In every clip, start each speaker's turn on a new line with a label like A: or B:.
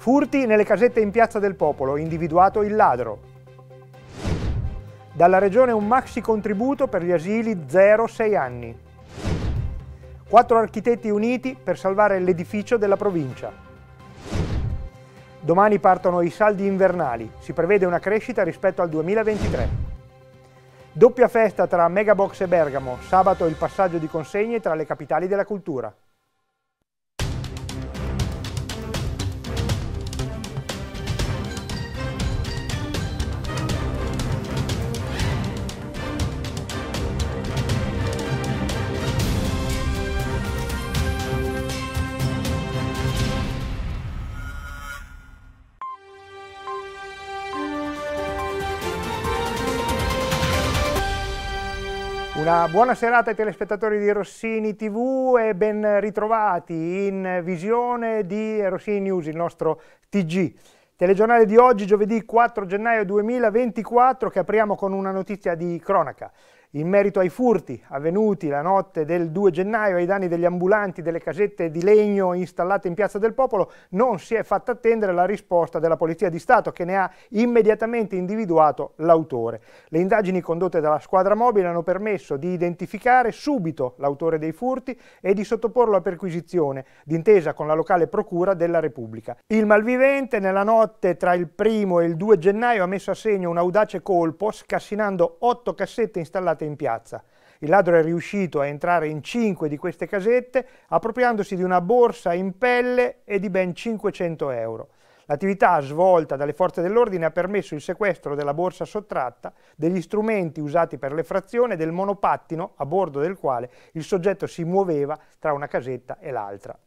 A: Furti nelle casette in Piazza del Popolo, individuato il ladro. Dalla Regione un maxi contributo per gli asili 0-6 anni. Quattro architetti uniti per salvare l'edificio della provincia. Domani partono i saldi invernali, si prevede una crescita rispetto al 2023. Doppia festa tra Megabox e Bergamo, sabato il passaggio di consegne tra le capitali della cultura. Una buona serata ai telespettatori di Rossini TV e ben ritrovati in visione di Rossini News, il nostro TG. Telegiornale di oggi, giovedì 4 gennaio 2024, che apriamo con una notizia di cronaca in merito ai furti avvenuti la notte del 2 gennaio ai danni degli ambulanti delle casette di legno installate in Piazza del Popolo, non si è fatta attendere la risposta della Polizia di Stato che ne ha immediatamente individuato l'autore. Le indagini condotte dalla squadra mobile hanno permesso di identificare subito l'autore dei furti e di sottoporlo a perquisizione, d'intesa con la locale Procura della Repubblica. Il malvivente nella notte tra il 1 e il 2 gennaio ha messo a segno un audace colpo scassinando otto cassette installate sparate in piazza. Il ladro è riuscito a entrare in cinque di queste casette appropriandosi di una borsa in pelle e di ben 500 euro. L'attività svolta dalle forze dell'ordine ha permesso il sequestro della borsa sottratta, degli strumenti usati per l'effrazione e del monopattino a bordo del quale il soggetto si muoveva tra una casetta e l'altra.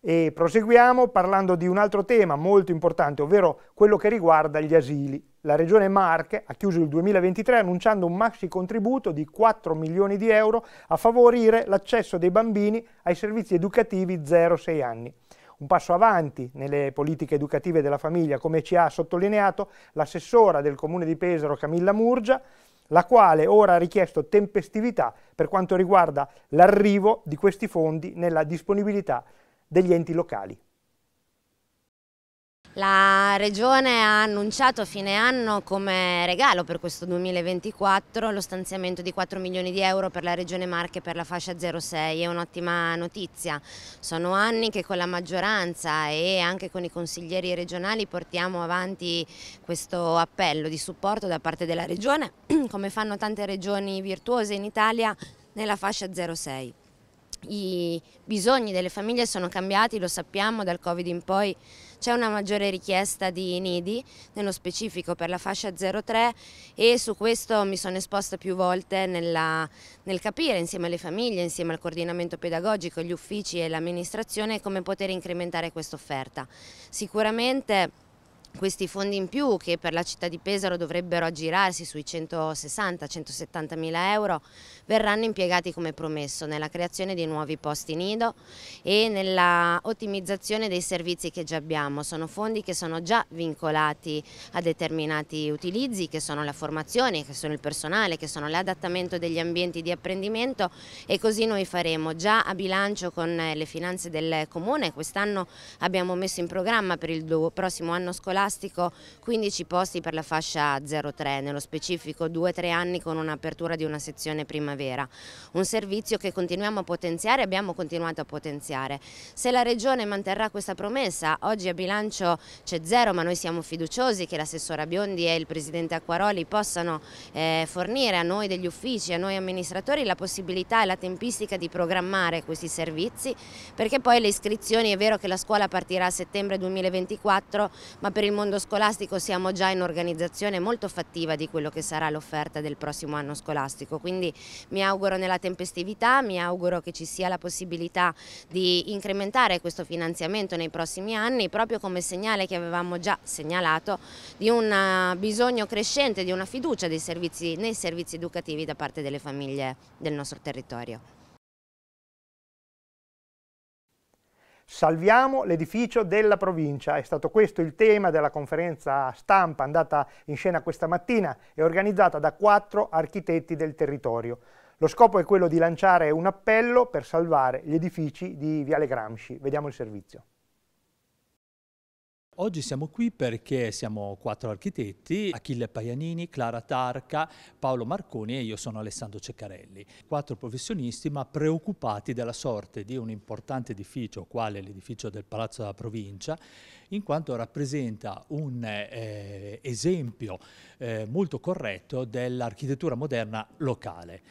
A: E proseguiamo parlando di un altro tema molto importante, ovvero quello che riguarda gli asili. La regione Marche ha chiuso il 2023 annunciando un maxi contributo di 4 milioni di euro a favorire l'accesso dei bambini ai servizi educativi 0-6 anni. Un passo avanti nelle politiche educative della famiglia, come ci ha sottolineato l'assessora del comune di Pesaro Camilla Murgia, la quale ora ha richiesto tempestività per quanto riguarda l'arrivo di questi fondi nella disponibilità degli enti locali.
B: La Regione ha annunciato a fine anno come regalo per questo 2024 lo stanziamento di 4 milioni di euro per la Regione Marche per la fascia 06, è un'ottima notizia. Sono anni che con la maggioranza e anche con i consiglieri regionali portiamo avanti questo appello di supporto da parte della Regione, come fanno tante regioni virtuose in Italia, nella fascia 06 i bisogni delle famiglie sono cambiati, lo sappiamo, dal Covid in poi c'è una maggiore richiesta di nidi, nello specifico per la fascia 03 e su questo mi sono esposta più volte nella, nel capire insieme alle famiglie, insieme al coordinamento pedagogico, gli uffici e l'amministrazione come poter incrementare questa offerta. Sicuramente questi fondi in più che per la città di Pesaro dovrebbero aggirarsi sui 160-170 mila euro verranno impiegati come promesso nella creazione di nuovi posti nido e nella ottimizzazione dei servizi che già abbiamo. Sono fondi che sono già vincolati a determinati utilizzi che sono la formazione, che sono il personale, che sono l'adattamento degli ambienti di apprendimento e così noi faremo già a bilancio con le finanze del comune. Quest'anno abbiamo messo in programma per il prossimo anno scolastico scolastico 15 posti per la fascia 03, nello specifico 2-3 anni con un'apertura di una sezione primavera. Un servizio che continuiamo a potenziare e abbiamo continuato a potenziare. Se la Regione manterrà questa promessa, oggi a bilancio c'è zero ma noi siamo fiduciosi che l'assessora Biondi e il Presidente Acquaroli possano eh, fornire a noi degli uffici, a noi amministratori la possibilità e la tempistica di programmare questi servizi perché poi le iscrizioni è vero che la scuola partirà a settembre 2024 ma per il il mondo scolastico siamo già in organizzazione molto fattiva di quello che sarà l'offerta del prossimo anno scolastico, quindi mi auguro nella tempestività, mi auguro che ci sia la possibilità di incrementare questo finanziamento nei prossimi anni proprio come segnale che avevamo già segnalato di un eh, bisogno crescente, di una fiducia servizi, nei servizi educativi da parte delle famiglie del nostro territorio.
A: Salviamo l'edificio della provincia. È stato questo il tema della conferenza stampa andata in scena questa mattina e organizzata da quattro architetti del territorio. Lo scopo è quello di lanciare un appello per salvare gli edifici di Viale Gramsci. Vediamo il servizio.
C: Oggi siamo qui perché siamo quattro architetti, Achille Paianini, Clara Tarca, Paolo Marconi e io sono Alessandro Ceccarelli. Quattro professionisti ma preoccupati della sorte di un importante edificio, quale l'edificio del Palazzo della Provincia, in quanto rappresenta un eh, esempio eh, molto corretto dell'architettura moderna locale.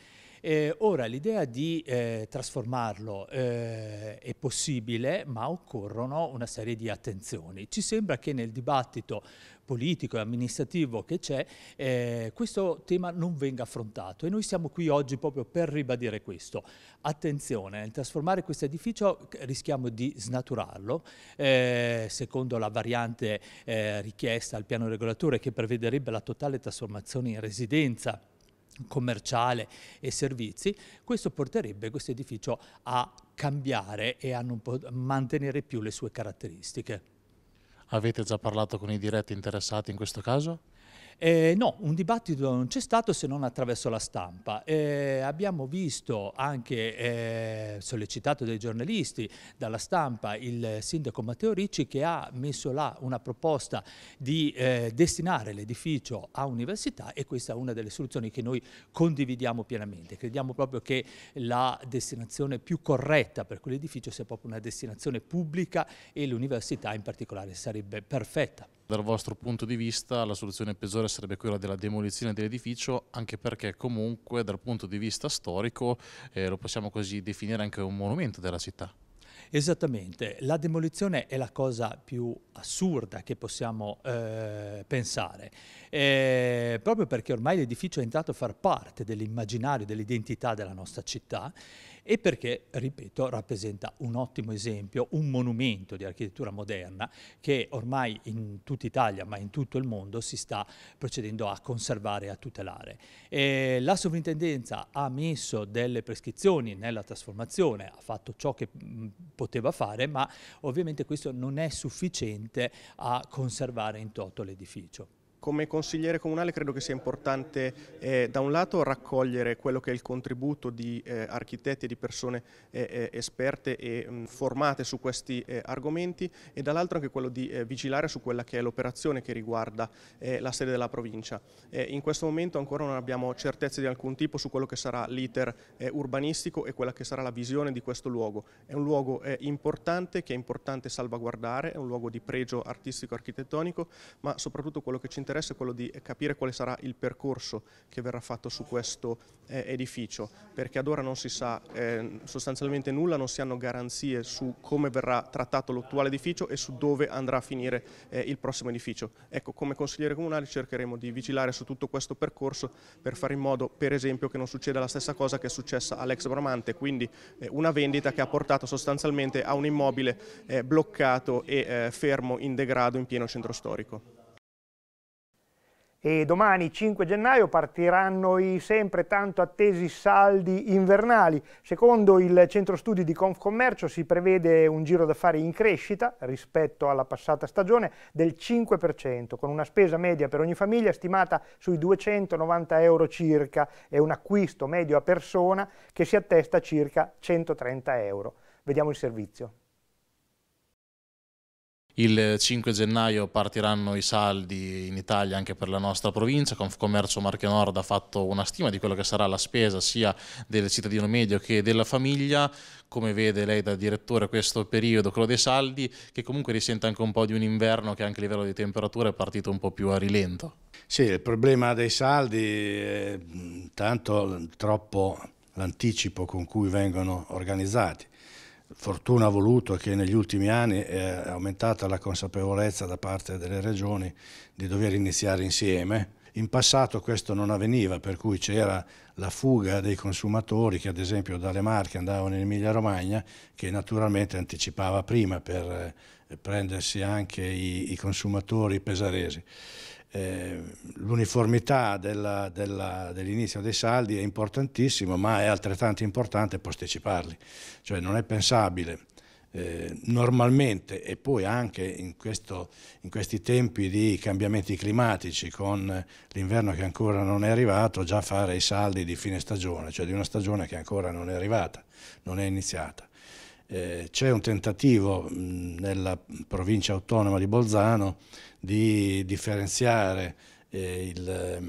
C: Eh, ora l'idea di eh, trasformarlo eh, è possibile, ma occorrono una serie di attenzioni. Ci sembra che nel dibattito politico e amministrativo che c'è, eh, questo tema non venga affrontato e noi siamo qui oggi proprio per ribadire questo. Attenzione, nel trasformare questo edificio rischiamo di snaturarlo, eh, secondo la variante eh, richiesta al piano regolatore che prevederebbe la totale trasformazione in residenza commerciale e servizi, questo porterebbe questo edificio a cambiare e a non mantenere più le sue caratteristiche.
D: Avete già parlato
C: con i diretti interessati in questo caso? Eh, no, un dibattito non c'è stato se non attraverso la stampa. Eh, abbiamo visto anche eh, sollecitato dai giornalisti dalla stampa il sindaco Matteo Ricci che ha messo là una proposta di eh, destinare l'edificio a università e questa è una delle soluzioni che noi condividiamo pienamente. Crediamo proprio che la destinazione più corretta per quell'edificio sia proprio una destinazione pubblica e l'università in particolare sarebbe perfetta.
D: Dal vostro punto di vista la soluzione peggiore sarebbe quella della demolizione dell'edificio, anche perché comunque dal punto di vista storico eh, lo possiamo così definire anche un monumento della
C: città. Esattamente, la demolizione è la cosa più assurda che possiamo eh, pensare, eh, proprio perché ormai l'edificio è entrato a far parte dell'immaginario, dell'identità della nostra città e perché, ripeto, rappresenta un ottimo esempio, un monumento di architettura moderna che ormai in tutta Italia, ma in tutto il mondo, si sta procedendo a conservare e a tutelare. E la sovrintendenza ha messo delle prescrizioni nella trasformazione, ha fatto ciò che poteva fare, ma ovviamente questo non è sufficiente a
E: conservare in toto l'edificio. Come consigliere comunale credo che sia importante eh, da un lato raccogliere quello che è il contributo di eh, architetti e di persone eh, eh esperte e mh, mm, formate su questi eh, argomenti e dall'altro anche quello di eh, vigilare su quella che è l'operazione che riguarda la sede della provincia. in questo momento ancora non abbiamo certezze di alcun tipo su quello che sarà l'iter urbanistico e quella che sarà la visione di questo luogo. È un luogo importante che è importante salvaguardare, è un luogo di pregio artistico-architettonico ma soprattutto quello che ci interessa interesse è quello di capire quale sarà il percorso che verrà fatto su questo eh, edificio, perché ad ora non si sa eh, sostanzialmente nulla, non si hanno garanzie su come verrà trattato l'attuale edificio e su dove andrà a finire eh, il prossimo edificio. Ecco, come consigliere comunale cercheremo di vigilare su tutto questo percorso per fare in modo, per esempio, che non succeda la stessa cosa che è successa all'ex Bramante, quindi eh, una vendita che ha portato sostanzialmente a un immobile eh, bloccato e eh, fermo in degrado in pieno centro storico
A: e domani 5 gennaio partiranno i sempre tanto attesi saldi invernali. Secondo il centro studi di Confcommercio si prevede un giro d'affari in crescita rispetto alla passata stagione del 5%, con una spesa media per ogni famiglia stimata sui 290 euro circa e un acquisto medio a persona che si attesta a circa 130 euro. Vediamo il servizio.
D: Il 5 gennaio partiranno i saldi in Italia anche per la nostra provincia, Confcommercio Marche Nord ha fatto una stima di quello che sarà la spesa sia del cittadino medio che della famiglia, come vede lei da direttore questo periodo, quello dei saldi, che comunque risente anche un po' di un inverno che anche a livello di temperatura è partito un po' più a rilento.
F: Sì, il problema dei saldi è tanto troppo l'anticipo con cui vengono organizzati. Fortuna ha voluto che negli ultimi anni eh, è aumentata la consapevolezza da parte delle regioni di dover iniziare insieme. In passato questo non avveniva, per cui c'era la fuga dei consumatori che ad esempio dalle Marche andavano in Emilia Romagna, che naturalmente anticipava prima per eh, prendersi anche i, consumatori pesaresi eh, l'uniformità dell'inizio dei saldi è importantissimo, ma è altrettanto importante posticiparli, cioè non è pensabile eh, normalmente e poi anche in, questo, in, questi tempi di cambiamenti climatici con l'inverno che ancora non è arrivato, già fare i saldi di fine stagione, cioè di una stagione che ancora non è arrivata, non è iniziata eh, c'è un tentativo mh, nella provincia autonoma di Bolzano di differenziare eh,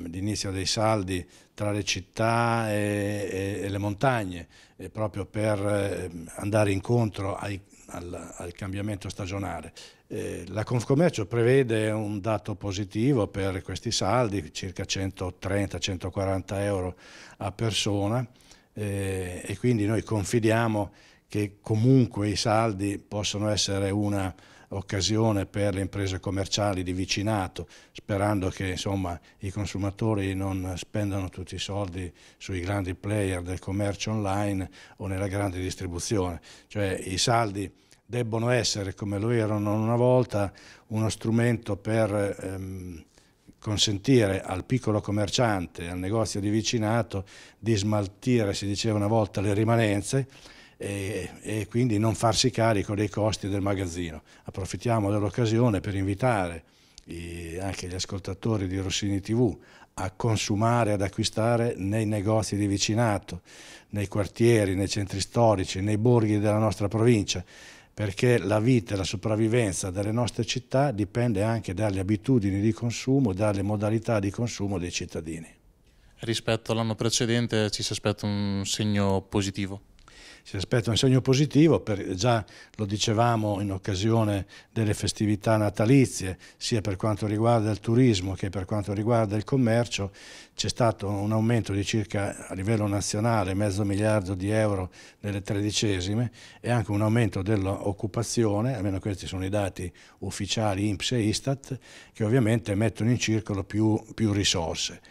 F: l'inizio dei saldi tra le città e, e, e le montagne, e eh, proprio per eh, andare incontro ai, al, al cambiamento stagionale. Eh, la Confcommercio prevede un dato positivo per questi saldi, circa 130-140 euro a persona eh, e quindi noi confidiamo che comunque i saldi possono essere una occasione per le imprese commerciali di vicinato, sperando che insomma, i consumatori non spendano tutti i soldi sui grandi player del commercio online o nella grande distribuzione. Cioè i saldi debbono essere, come lo erano una volta, uno strumento per ehm, consentire al piccolo commerciante, al negozio di vicinato, di smaltire, si diceva una volta, le rimanenze e, e quindi non farsi carico dei costi del magazzino. Approfittiamo dell'occasione per invitare i, anche gli ascoltatori di Rossini TV a consumare, ad acquistare nei negozi di vicinato, nei quartieri, nei centri storici, nei borghi della nostra provincia, perché la vita e la sopravvivenza delle nostre città dipende anche dalle abitudini di consumo, dalle modalità di consumo dei cittadini.
D: Rispetto all'anno precedente ci si aspetta un segno positivo?
F: si aspetta un segno positivo, per, già lo dicevamo in occasione delle festività natalizie, sia per quanto riguarda il turismo che per quanto riguarda il commercio, c'è stato un aumento di circa a livello nazionale mezzo miliardo di euro nelle tredicesime e anche un aumento dell'occupazione, almeno questi sono i dati ufficiali INPS e ISTAT, che ovviamente mettono in circolo più, più risorse.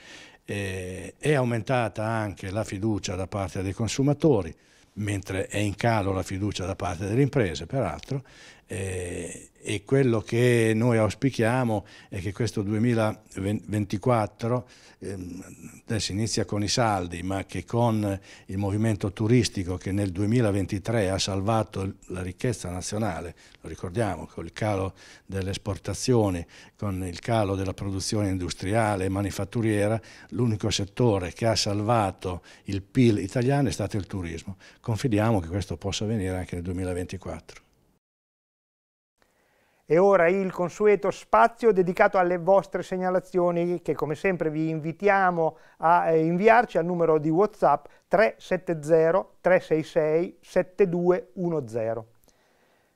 F: E, è aumentata anche la fiducia da parte dei consumatori, mentre è in calo la fiducia da parte delle imprese, peraltro, eh, e quello che noi auspichiamo è che questo 2024 ehm, adesso inizia con i saldi ma che con il movimento turistico che nel 2023 ha salvato la ricchezza nazionale lo ricordiamo con il calo delle esportazioni con il calo della produzione industriale e manifatturiera l'unico settore che ha salvato il PIL italiano è stato il turismo confidiamo che questo possa avvenire anche nel 2024
A: e ora il consueto spazio dedicato alle vostre segnalazioni che come sempre vi invitiamo a eh, inviarci al numero di WhatsApp 370 366 7210.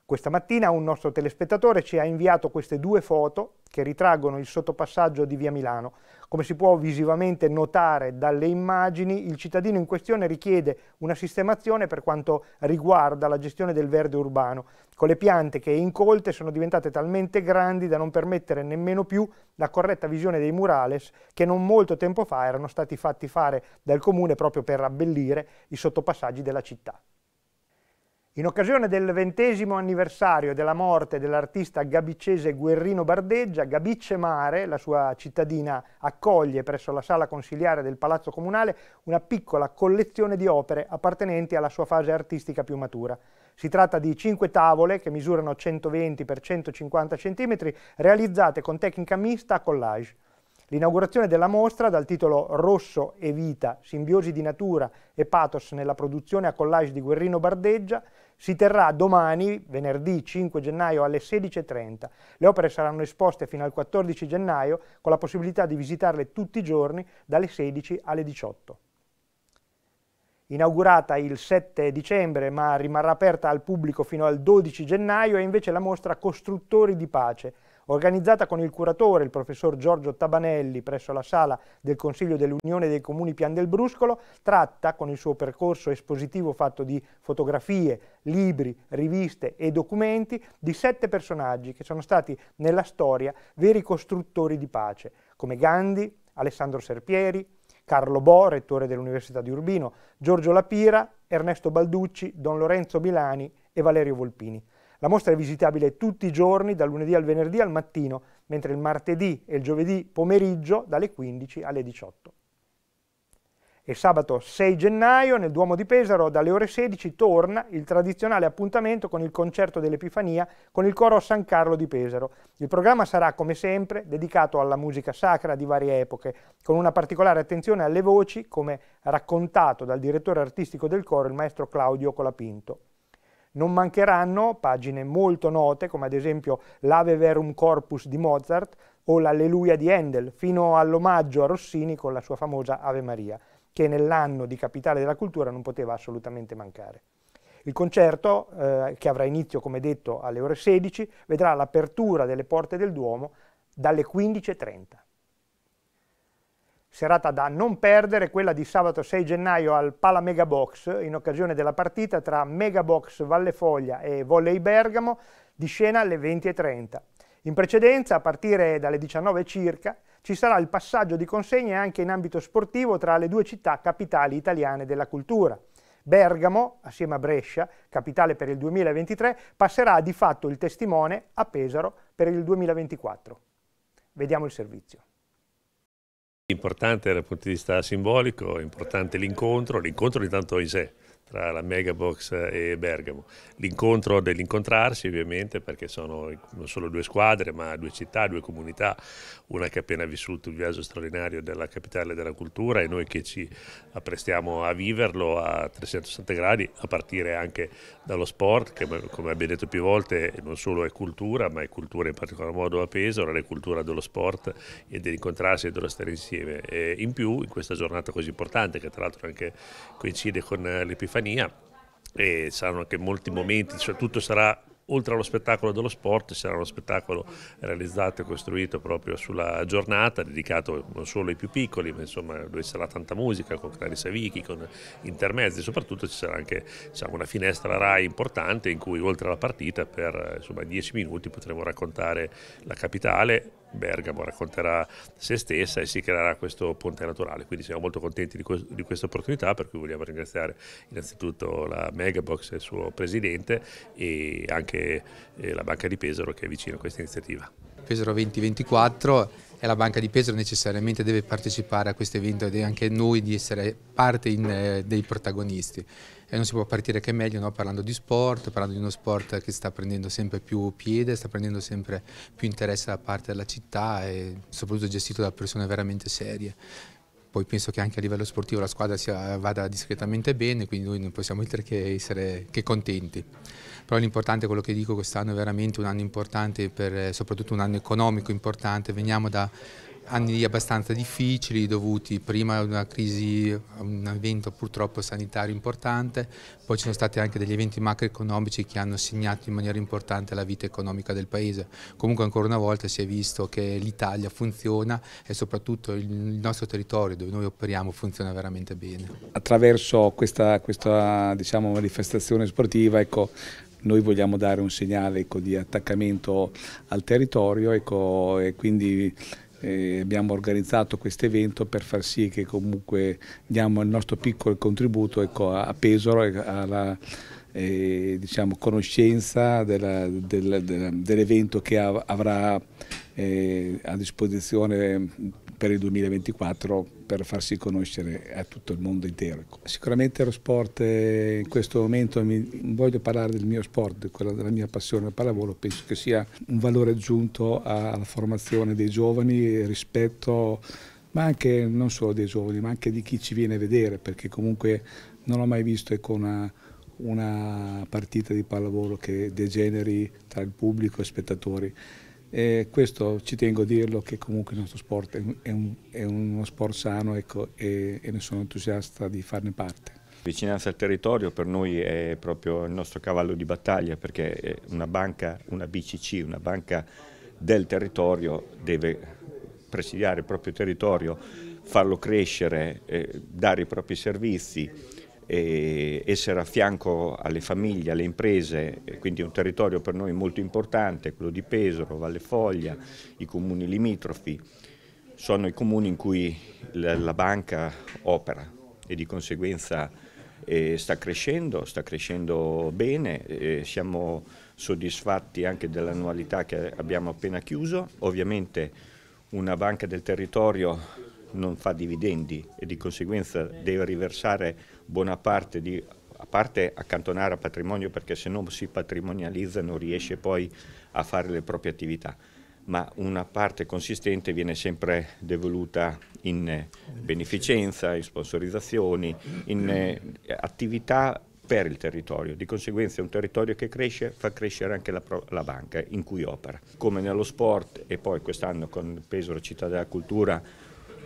A: Questa mattina un nostro telespettatore ci ha inviato queste due foto che ritraggono il sottopassaggio di Via Milano. Come si può visivamente notare dalle immagini, il cittadino in questione richiede una sistemazione per quanto riguarda la gestione del verde urbano, con le piante che incolte sono diventate talmente grandi da non permettere nemmeno più la corretta visione dei murales che non molto tempo fa erano stati fatti fare dal comune proprio per abbellire i sottopassaggi della città. In occasione del ventesimo anniversario della morte dell'artista gabicese Guerrino Bardeggia, Gabicce Mare, la sua cittadina, accoglie presso la sala consiliare del Palazzo Comunale una piccola collezione di opere appartenenti alla sua fase artistica più matura. Si tratta di cinque tavole che misurano 120 x 150 cm realizzate con tecnica mista a collage. L'inaugurazione della mostra, dal titolo Rosso e Vita, simbiosi di natura e pathos nella produzione a collage di Guerrino Bardeggia, si terrà domani, venerdì 5 gennaio alle 16.30. Le opere saranno esposte fino al 14 gennaio con la possibilità di visitarle tutti i giorni dalle 16 alle 18. Inaugurata il 7 dicembre ma rimarrà aperta al pubblico fino al 12 gennaio è invece la mostra Costruttori di Pace, organizzata con il curatore, il professor Giorgio Tabanelli, presso la Sala del Consiglio dell'Unione dei Comuni Pian del Bruscolo, tratta, con il suo percorso espositivo fatto di fotografie, libri, riviste e documenti, di sette personaggi che sono stati nella storia veri costruttori di pace, come Gandhi, Alessandro Serpieri, Carlo Bo, rettore dell'Università di Urbino, Giorgio Lapira, Ernesto Balducci, Don Lorenzo Milani e Valerio Volpini. La mostra è visitabile tutti i giorni, dal lunedì al venerdì al mattino, mentre il martedì e il giovedì pomeriggio dalle 15 alle 18. E sabato 6 gennaio nel Duomo di Pesaro dalle ore 16 torna il tradizionale appuntamento con il concerto dell'Epifania con il coro San Carlo di Pesaro. Il programma sarà come sempre dedicato alla musica sacra di varie epoche, con una particolare attenzione alle voci come raccontato dal direttore artistico del coro il maestro Claudio Colapinto. Non mancheranno pagine molto note come ad esempio l'Ave Verum Corpus di Mozart o l'Alleluia di Handel, fino all'omaggio a Rossini con la sua famosa Ave Maria, che nell'anno di capitale della cultura non poteva assolutamente mancare. Il concerto, eh, che avrà inizio, come detto, alle ore 16, vedrà l'apertura delle porte del Duomo dalle 15.30 serata da non perdere, quella di sabato 6 gennaio al Pala Megabox in occasione della partita tra Megabox Vallefoglia e Volley Bergamo di scena alle 20.30. In precedenza, a partire dalle 19 circa, ci sarà il passaggio di consegne anche in ambito sportivo tra le due città capitali italiane della cultura. Bergamo, assieme a Brescia, capitale per il 2023, passerà di fatto il testimone a Pesaro per il 2024. Vediamo il servizio.
G: Importante dal punto di vista simbolico, importante l'incontro, l'incontro di tanto in sé tra la Megabox e Bergamo. L'incontro dell'incontrarsi ovviamente perché sono non solo due squadre ma due città, due comunità, una che ha appena vissuto il viaggio straordinario della capitale della cultura e noi che ci apprestiamo a viverlo a 360 gradi a partire anche dallo sport che come abbiamo detto più volte non solo è cultura ma è cultura in particolar modo a Pesaro, è cultura dello sport e dell'incontrarsi e dello stare insieme. E in più in questa giornata così importante che tra l'altro anche coincide con l'Epifania compagnia e saranno anche molti momenti, soprattutto cioè sarà oltre allo spettacolo dello sport sarà uno spettacolo realizzato e costruito proprio sulla giornata, dedicato non solo ai più piccoli, ma insomma dove sarà tanta musica con Clarissa Vichi, con intermezzi, soprattutto ci sarà anche diciamo, una finestra RAI importante in cui oltre alla partita per insomma, dieci minuti potremo raccontare la capitale Bergamo racconterà se stessa e si creerà questo ponte naturale. Quindi siamo molto contenti di, questo, di questa opportunità, per cui vogliamo ringraziare innanzitutto la Megabox e il suo presidente e anche eh, la Banca di Pesaro che è vicina a questa iniziativa.
H: Pesaro 2024 e la Banca di Pesaro necessariamente deve partecipare a questo evento ed è anche noi di essere parte in, eh, dei protagonisti. E eh, non si può partire che meglio no? parlando di sport, parlando di uno sport che sta prendendo sempre più piede, sta prendendo sempre più interesse da parte della città e soprattutto gestito da persone veramente serie poi penso che anche a livello sportivo la squadra sia, vada discretamente bene, quindi noi non possiamo altro che essere che contenti però l'importante è quello che dico, quest'anno è veramente un anno importante, per, eh, soprattutto un anno economico importante, veniamo da anni abbastanza difficili dovuti prima a una crisi, a un evento purtroppo sanitario importante, poi ci sono stati anche degli eventi macroeconomici che hanno segnato in maniera importante la vita economica del Paese. Comunque ancora una volta si è visto che l'Italia funziona e soprattutto il nostro territorio dove noi operiamo funziona veramente bene.
I: Attraverso questa, questa diciamo, manifestazione sportiva ecco, noi vogliamo dare un segnale ecco, di attaccamento al territorio ecco, e quindi eh, abbiamo organizzato questo evento per far sì che comunque diamo il nostro piccolo contributo ecco, a Pesaro e alla eh, diciamo, conoscenza dell'evento che av avrà eh, a disposizione per il 2024 per farsi conoscere a tutto il mondo intero. Sicuramente lo sport eh, in questo momento, voglio parlare del mio sport, della mia passione al pallavolo, penso che sia un valore aggiunto alla formazione dei giovani rispetto ma anche non solo dei giovani, ma anche di chi ci viene a vedere, perché comunque non ho mai visto ecco, una, una partita di pallavolo che degeneri tra il pubblico e spettatori. E questo ci tengo a dirlo che comunque il nostro sport è, un, è uno sport sano ecco, e, e, ne sono entusiasta di farne parte.
J: Vicinanza al territorio per noi è proprio il nostro cavallo di battaglia perché eh, una banca, una BCC, una banca del territorio deve presidiare il proprio territorio, farlo crescere, eh, dare i propri servizi, essere a fianco alle famiglie, alle imprese, quindi è un territorio per noi molto importante, quello di Pesaro, Valle Foglia, i comuni limitrofi, sono i comuni in cui la, banca opera e di conseguenza eh, sta crescendo, sta crescendo bene, eh, siamo soddisfatti anche dell'annualità che abbiamo appena chiuso, ovviamente una banca del territorio non fa dividendi e di conseguenza deve riversare buona parte di a parte accantonare a patrimonio perché se non si patrimonializza non riesce poi a fare le proprie attività, ma una parte consistente viene sempre devoluta in beneficenza, in sponsorizzazioni, in eh, attività per il territorio, di conseguenza un territorio che cresce fa crescere anche la, la banca in cui opera. Come nello sport e poi quest'anno con il peso della Città della Cultura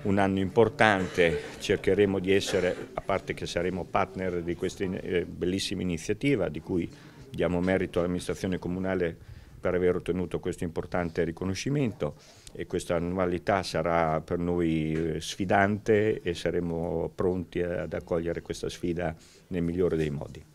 J: un anno importante, cercheremo di essere, a parte che saremo partner di questa eh, bellissima iniziativa di cui diamo merito all'amministrazione comunale per aver ottenuto questo importante riconoscimento e questa annualità sarà per noi eh, sfidante e saremo pronti ad accogliere questa sfida nel migliore dei modi.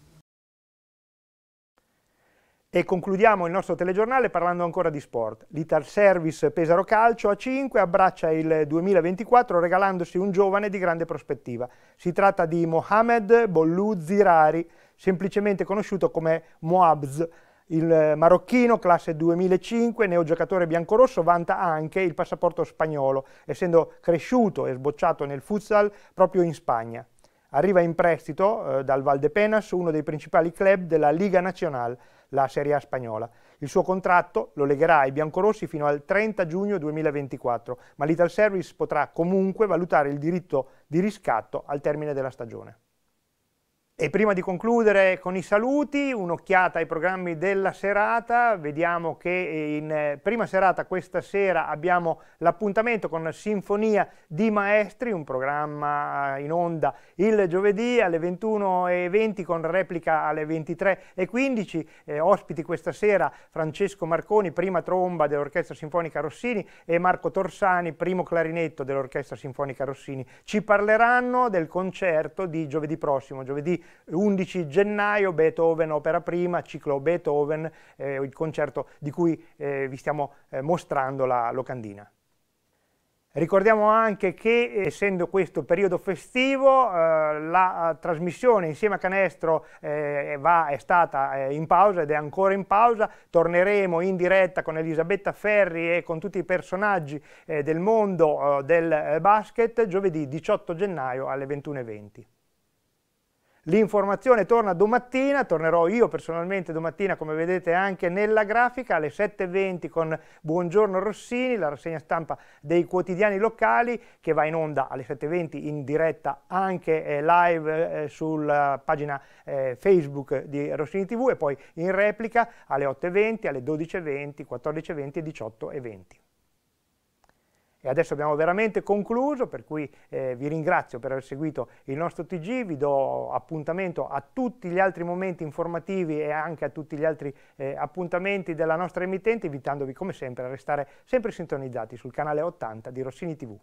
A: E concludiamo il nostro telegiornale parlando ancora di sport. L'Ital Service Pesaro Calcio a 5 abbraccia il 2024 regalandosi un giovane di grande prospettiva. Si tratta di Mohamed Bollou Zirari, semplicemente conosciuto come Moabz. Il marocchino, classe 2005, neogiocatore biancorosso, vanta anche il passaporto spagnolo, essendo cresciuto e sbocciato nel futsal proprio in Spagna. Arriva in prestito eh, dal Valdepenas, uno dei principali club della Liga Nazionale la Serie A spagnola. Il suo contratto lo legherà ai biancorossi fino al 30 giugno 2024, ma l'Ital Service potrà comunque valutare il diritto di riscatto al termine della stagione. E prima di concludere con i saluti, un'occhiata ai programmi della serata, vediamo che in eh, prima serata questa sera abbiamo l'appuntamento con Sinfonia di Maestri, un programma eh, in onda il giovedì alle 21.20 con replica alle 23.15, eh, ospiti questa sera Francesco Marconi, prima tromba dell'Orchestra Sinfonica Rossini e Marco Torsani, primo clarinetto dell'Orchestra Sinfonica Rossini. Ci parleranno del concerto di giovedì prossimo, giovedì 11 gennaio Beethoven, opera prima, ciclo Beethoven, eh, il concerto di cui eh, vi stiamo eh, mostrando la locandina. Ricordiamo anche che, eh, essendo questo periodo festivo, eh, la eh, trasmissione insieme a Canestro eh, va, è stata eh, in pausa ed è ancora in pausa. Torneremo in diretta con Elisabetta Ferri e con tutti i personaggi eh, del mondo del basket giovedì 18 gennaio alle 21.20. L'informazione torna domattina, tornerò io personalmente domattina come vedete anche nella grafica alle 7.20 con Buongiorno Rossini, la rassegna stampa dei quotidiani locali che va in onda alle 7.20 in diretta anche eh, live eh, sulla pagina eh, Facebook di Rossini TV e poi in replica alle 8.20, alle 12.20, 14.20 e 18.20. E adesso abbiamo veramente concluso, per cui eh, vi ringrazio per aver seguito il nostro TG, vi do appuntamento a tutti gli altri momenti informativi e anche a tutti gli altri eh, appuntamenti della nostra emittente, invitandovi come sempre a restare sempre sintonizzati sul canale 80 di Rossini TV.